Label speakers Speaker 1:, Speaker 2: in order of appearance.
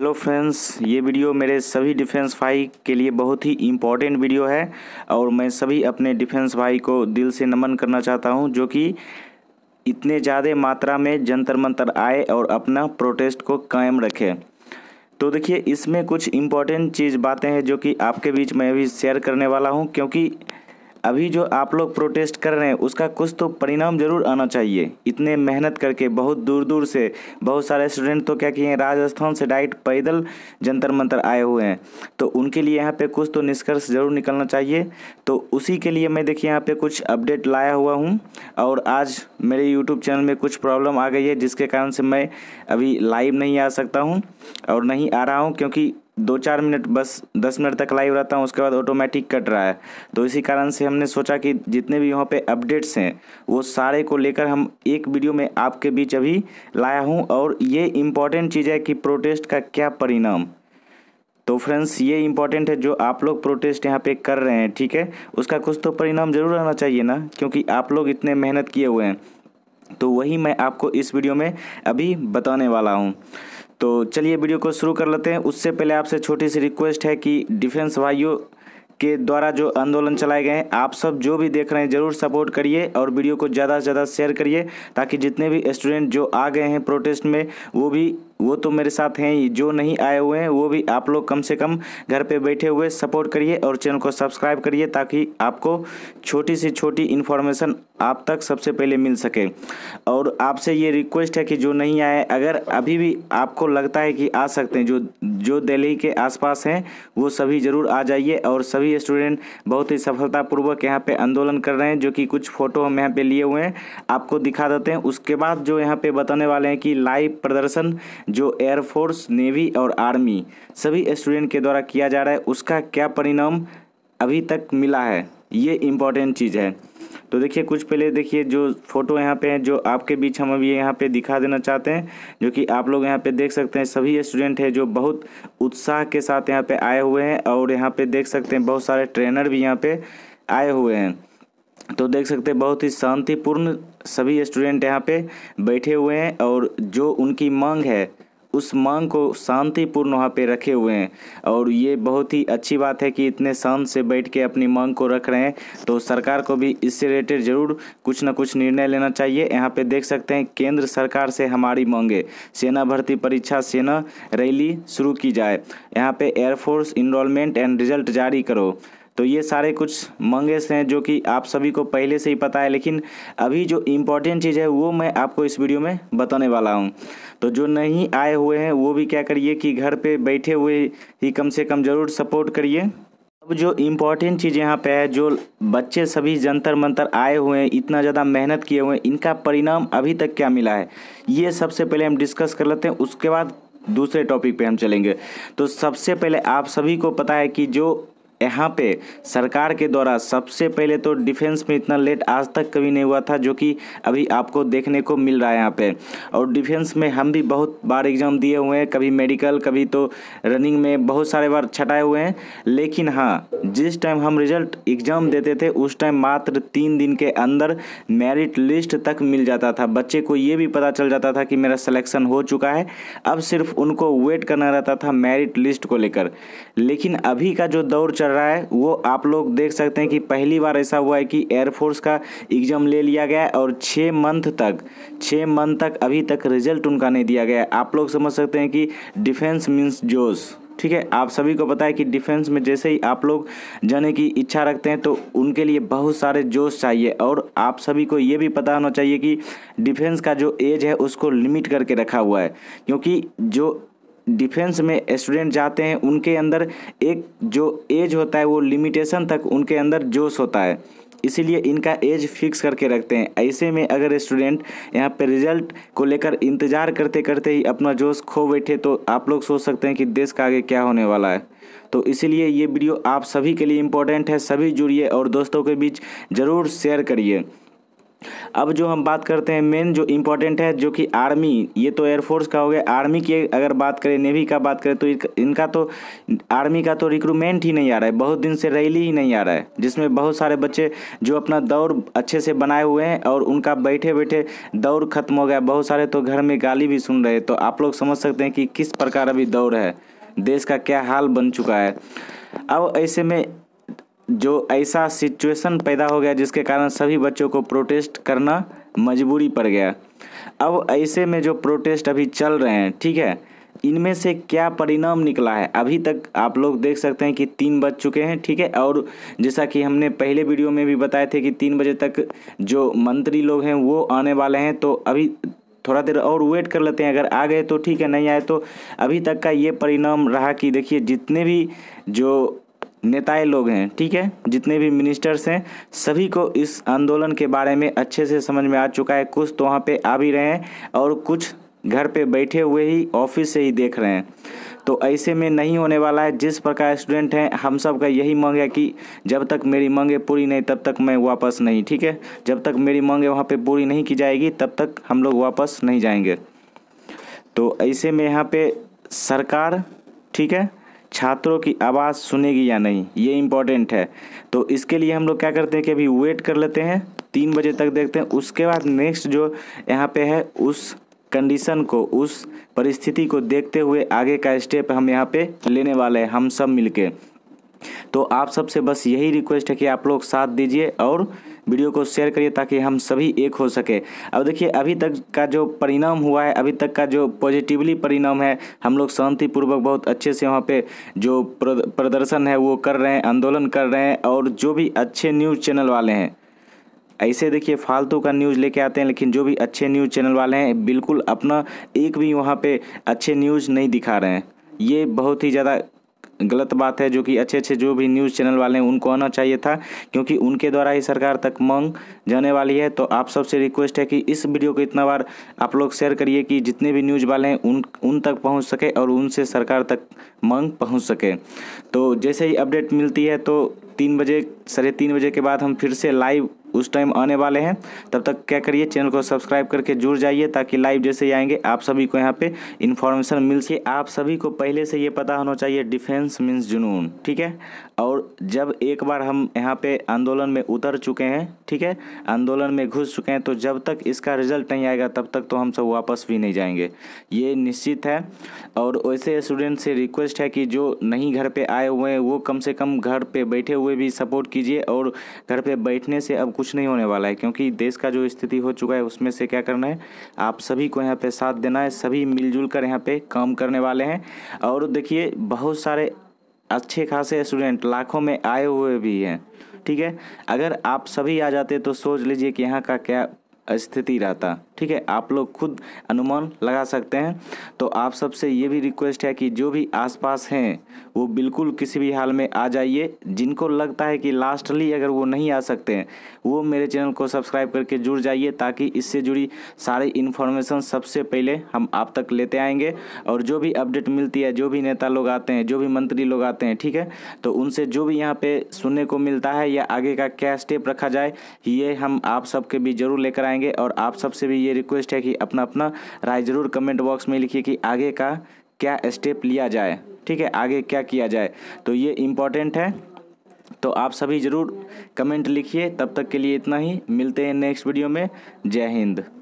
Speaker 1: hello friends ये video मेरे सभी डिफेंस भाई के लिए बहुत ही इम्पॉर्टेंट वीडियो है और मैं सभी अपने डिफेंस भाई को दिल से नमन करना चाहता हूं जो कि इतने ज़्यादा मात्रा में जंतर मंतर आए और अपना प्रोटेस्ट को कायम रखे तो देखिए इसमें कुछ इम्पॉर्टेंट चीज़ बातें हैं जो कि आपके बीच मैं अभी शेयर करने वाला हूँ क्योंकि अभी जो आप लोग प्रोटेस्ट कर रहे हैं उसका कुछ तो परिणाम जरूर आना चाहिए इतने मेहनत करके बहुत दूर दूर से बहुत सारे स्टूडेंट तो क्या किए हैं राजस्थान से डाइट पैदल जंतर मंतर आए हुए हैं तो उनके लिए यहाँ पे कुछ तो निष्कर्ष जरूर निकलना चाहिए तो उसी के लिए मैं देखिए यहाँ पे कुछ अपडेट लाया हुआ हूँ और आज मेरे यूट्यूब चैनल में कुछ प्रॉब्लम आ गई है जिसके कारण से मैं अभी लाइव नहीं आ सकता हूँ और नहीं आ रहा हूँ क्योंकि दो चार मिनट बस दस मिनट तक लाइव रहता हूँ उसके बाद ऑटोमेटिक कट रहा है तो इसी कारण से हमने सोचा कि जितने भी यहाँ पे अपडेट्स हैं वो सारे को लेकर हम एक वीडियो में आपके बीच अभी लाया हूँ और ये इम्पॉर्टेंट चीज़ है कि प्रोटेस्ट का क्या परिणाम तो फ्रेंड्स ये इम्पॉर्टेंट है जो आप लोग प्रोटेस्ट यहाँ पे कर रहे हैं ठीक है उसका कुछ तो परिणाम जरूर रहना चाहिए ना क्योंकि आप लोग इतने मेहनत किए हुए हैं तो वही मैं आपको इस वीडियो में अभी बताने वाला हूँ तो चलिए वीडियो को शुरू कर लेते हैं उससे पहले आपसे छोटी सी रिक्वेस्ट है कि डिफेंस भाइयों के द्वारा जो आंदोलन चलाए गए हैं आप सब जो भी देख रहे हैं ज़रूर सपोर्ट करिए और वीडियो को ज़्यादा से ज़्यादा शेयर करिए ताकि जितने भी स्टूडेंट जो आ गए हैं प्रोटेस्ट में वो भी वो तो मेरे साथ हैं जो नहीं आए हुए हैं वो भी आप लोग कम से कम घर पे बैठे हुए सपोर्ट करिए और चैनल को सब्सक्राइब करिए ताकि आपको छोटी से छोटी इन्फॉर्मेशन आप तक सबसे पहले मिल सके और आपसे ये रिक्वेस्ट है कि जो नहीं आए अगर अभी भी आपको लगता है कि आ सकते हैं जो जो दिल्ली के आसपास हैं वो सभी ज़रूर आ जाइए और सभी स्टूडेंट बहुत ही सफलतापूर्वक यहाँ पे आंदोलन कर रहे हैं जो कि कुछ फ़ोटो हम यहाँ पे लिए हुए हैं आपको दिखा देते हैं उसके बाद जो यहाँ पे बताने वाले हैं कि लाइव प्रदर्शन जो एयरफोर्स नेवी और आर्मी सभी स्टूडेंट के द्वारा किया जा रहा है उसका क्या परिणाम अभी तक मिला है ये इम्पॉर्टेंट चीज़ है तो देखिए कुछ पहले देखिए जो फ़ोटो यहाँ पे हैं जो आपके बीच हम अभी यहाँ पे दिखा देना चाहते हैं जो कि आप लोग यहाँ पे देख सकते हैं सभी स्टूडेंट हैं जो बहुत उत्साह के साथ यहाँ पे आए हुए हैं और यहाँ पे देख सकते हैं बहुत सारे ट्रेनर भी यहाँ पे आए हुए हैं तो देख सकते हैं बहुत ही शांतिपूर्ण सभी स्टूडेंट यहाँ पे बैठे हुए हैं और जो उनकी मांग है उस मांग को शांतिपूर्ण वहाँ पे रखे हुए हैं और ये बहुत ही अच्छी बात है कि इतने शांत से बैठ के अपनी मांग को रख रहे हैं तो सरकार को भी इससे रिलेटेड ज़रूर कुछ ना कुछ निर्णय लेना चाहिए यहाँ पे देख सकते हैं केंद्र सरकार से हमारी मांगे सेना भर्ती परीक्षा सेना रैली शुरू की जाए यहाँ पे एयरफोर्स इनरोलमेंट एंड रिजल्ट जारी करो तो ये सारे कुछ मंगेस हैं जो कि आप सभी को पहले से ही पता है लेकिन अभी जो इम्पोर्टेंट चीज़ है वो मैं आपको इस वीडियो में बताने वाला हूँ तो जो नहीं आए हुए हैं वो भी क्या करिए कि घर पे बैठे हुए ही कम से कम ज़रूर सपोर्ट करिए अब जो इम्पोर्टेंट चीज़ यहाँ पे है जो बच्चे सभी जंतर मंतर आए हुए हैं इतना ज़्यादा मेहनत किए हुए हैं इनका परिणाम अभी तक क्या मिला है ये सबसे पहले हम डिस्कस कर लेते हैं उसके बाद दूसरे टॉपिक पे हम चलेंगे तो सबसे पहले आप सभी को पता है कि जो यहाँ पे सरकार के द्वारा सबसे पहले तो डिफेंस में इतना लेट आज तक कभी नहीं हुआ था जो कि अभी आपको देखने को मिल रहा है यहाँ पे और डिफेंस में हम भी बहुत बार एग्ज़ाम दिए हुए हैं कभी मेडिकल कभी तो रनिंग में बहुत सारे बार छटाए हुए हैं लेकिन हाँ जिस टाइम हम रिजल्ट एग्ज़ाम देते थे उस टाइम मात्र तीन दिन के अंदर मेरिट लिस्ट तक मिल जाता था बच्चे को ये भी पता चल जाता था कि मेरा सलेक्शन हो चुका है अब सिर्फ उनको वेट करना रहता था मेरिट लिस्ट को लेकर लेकिन अभी का जो दौर चल कर रहा है वो आप लोग देख सकते हैं कि पहली बार ऐसा हुआ है कि एयरफोर्स का एग्ज़ाम ले लिया गया है और छः मंथ तक छः मंथ तक अभी तक रिजल्ट उनका नहीं दिया गया है आप लोग समझ सकते हैं कि डिफेंस मीन्स जोश ठीक है आप सभी को पता है कि डिफेंस में जैसे ही आप लोग जाने की इच्छा रखते हैं तो उनके लिए बहुत सारे जोश चाहिए और आप सभी को ये भी पता होना चाहिए कि डिफेंस का जो एज है उसको लिमिट करके रखा हुआ है क्योंकि जो डिफेंस में स्टूडेंट जाते हैं उनके अंदर एक जो एज होता है वो लिमिटेशन तक उनके अंदर जोश होता है इसीलिए इनका एज फिक्स करके रखते हैं ऐसे में अगर स्टूडेंट यहाँ पे रिजल्ट को लेकर इंतज़ार करते करते ही अपना जोश खो बैठे तो आप लोग सोच सकते हैं कि देश का आगे क्या होने वाला है तो इसीलिए ये वीडियो आप सभी के लिए इम्पोर्टेंट है सभी जुड़िए और दोस्तों के बीच ज़रूर शेयर करिए अब जो हम बात करते हैं मेन जो इम्पोर्टेंट है जो कि आर्मी ये तो एयरफोर्स का हो गया आर्मी की अगर बात करें नेवी का बात करें तो इनका तो आर्मी का तो रिक्रूटमेंट ही नहीं आ रहा है बहुत दिन से रैली ही नहीं आ रहा है जिसमें बहुत सारे बच्चे जो अपना दौड़ अच्छे से बनाए हुए हैं और उनका बैठे बैठे दौड़ खत्म हो गया बहुत सारे तो घर में गाली भी सुन रहे तो आप लोग समझ सकते हैं कि किस प्रकार अभी दौड़ है देश का क्या हाल बन चुका है अब ऐसे में जो ऐसा सिचुएशन पैदा हो गया जिसके कारण सभी बच्चों को प्रोटेस्ट करना मजबूरी पड़ गया अब ऐसे में जो प्रोटेस्ट अभी चल रहे हैं ठीक है इनमें से क्या परिणाम निकला है अभी तक आप लोग देख सकते हैं कि तीन बज चुके हैं ठीक है और जैसा कि हमने पहले वीडियो में भी बताए थे कि तीन बजे तक जो मंत्री लोग हैं वो आने वाले हैं तो अभी थोड़ा देर और वेट कर लेते हैं अगर आ गए तो ठीक है नहीं आए तो अभी तक का ये परिणाम रहा कि देखिए जितने भी जो नेताएं लोग हैं ठीक है जितने भी मिनिस्टर्स हैं सभी को इस आंदोलन के बारे में अच्छे से समझ में आ चुका है कुछ तो वहाँ पे आ भी रहे हैं और कुछ घर पे बैठे हुए ही ऑफिस से ही देख रहे हैं तो ऐसे में नहीं होने वाला है जिस प्रकार स्टूडेंट हैं हम सब का यही मांग है कि जब तक मेरी मांगे पूरी नहीं तब तक मैं वापस नहीं ठीक है जब तक मेरी मांगे वहाँ पे पूरी नहीं की जाएगी तब तक हम लोग वापस नहीं जाएंगे तो ऐसे में यहाँ पे सरकार ठीक है छात्रों की आवाज़ सुनेगी या नहीं ये इम्पॉर्टेंट है तो इसके लिए हम लोग क्या करते हैं कि अभी वेट कर लेते हैं तीन बजे तक देखते हैं उसके बाद नेक्स्ट जो यहाँ पे है उस कंडीशन को उस परिस्थिति को देखते हुए आगे का स्टेप हम यहाँ पे लेने वाले हैं हम सब मिलके तो आप सबसे बस यही रिक्वेस्ट है कि आप लोग साथ दीजिए और वीडियो को शेयर करिए ताकि हम सभी एक हो सके अब देखिए अभी तक का जो परिणाम हुआ है अभी तक का जो पॉजिटिवली परिणाम है हम लोग शांतिपूर्वक बहुत अच्छे से वहाँ पे जो प्रदर्शन है वो कर रहे हैं आंदोलन कर रहे हैं और जो भी अच्छे न्यूज़ चैनल वाले हैं ऐसे देखिए फालतू का न्यूज़ लेके आते हैं लेकिन जो भी अच्छे न्यूज़ चैनल वाले हैं बिल्कुल अपना एक भी वहाँ पे अच्छे न्यूज़ नहीं दिखा रहे हैं ये बहुत ही ज़्यादा गलत बात है जो कि अच्छे अच्छे जो भी न्यूज़ चैनल वाले हैं उनको आना चाहिए था क्योंकि उनके द्वारा ही सरकार तक मांग जाने वाली है तो आप सबसे रिक्वेस्ट है कि इस वीडियो को इतना बार आप लोग शेयर करिए कि जितने भी न्यूज़ वाले हैं उन उन तक पहुँच सके और उनसे सरकार तक मांग पहुँच सके तो जैसे ही अपडेट मिलती है तो तीन बजे साढ़े तीन बजे के बाद हम फिर से लाइव उस टाइम आने वाले हैं तब तक क्या करिए चैनल को सब्सक्राइब करके जुड़ जाइए ताकि लाइव जैसे ही आएंगे आप सभी को यहाँ पे इन्फॉर्मेशन मिल सके आप सभी को पहले से ये पता होना चाहिए डिफेंस मीन्स जुनून ठीक है और जब एक बार हम यहाँ पे आंदोलन में उतर चुके हैं ठीक है आंदोलन में घुस चुके हैं तो जब तक इसका रिजल्ट नहीं आएगा तब तक तो हम सब वापस भी नहीं जाएंगे ये निश्चित है और वैसे स्टूडेंट से रिक्वेस्ट है कि जो नहीं घर पे आए हुए हैं वो कम से कम घर पे बैठे हुए भी सपोर्ट कीजिए और घर पर बैठने से अब कुछ नहीं होने वाला है क्योंकि देश का जो स्थिति हो चुका है उसमें से क्या करना है आप सभी को यहाँ पे साथ देना है सभी मिलजुल कर यहाँ पे काम करने वाले हैं और देखिए बहुत सारे अच्छे खासे स्टूडेंट लाखों में आए हुए भी हैं ठीक है अगर आप सभी आ जाते तो सोच लीजिए कि यहाँ का क्या स्थिति रहता ठीक है आप लोग खुद अनुमान लगा सकते हैं तो आप सबसे ये भी रिक्वेस्ट है कि जो भी आसपास हैं वो बिल्कुल किसी भी हाल में आ जाइए जिनको लगता है कि लास्टली अगर वो नहीं आ सकते हैं वो मेरे चैनल को सब्सक्राइब करके जुड़ जाइए ताकि इससे जुड़ी सारी इन्फॉर्मेशन सबसे पहले हम आप तक लेते आएंगे और जो भी अपडेट मिलती है जो भी नेता लोग आते हैं जो भी मंत्री लोग आते हैं ठीक है तो उनसे जो भी यहाँ पे सुनने को मिलता है या आगे का क्या स्टेप रखा जाए ये हम आप सबके भी जरूर लेकर आएंगे जाएंगे और आप सबसे भी ये रिक्वेस्ट है कि अपना अपना राय ज़रूर कमेंट बॉक्स में लिखिए कि आगे का क्या स्टेप लिया जाए ठीक है आगे क्या किया जाए तो ये इम्पॉर्टेंट है तो आप सभी ज़रूर कमेंट लिखिए तब तक के लिए इतना ही मिलते हैं नेक्स्ट वीडियो में जय हिंद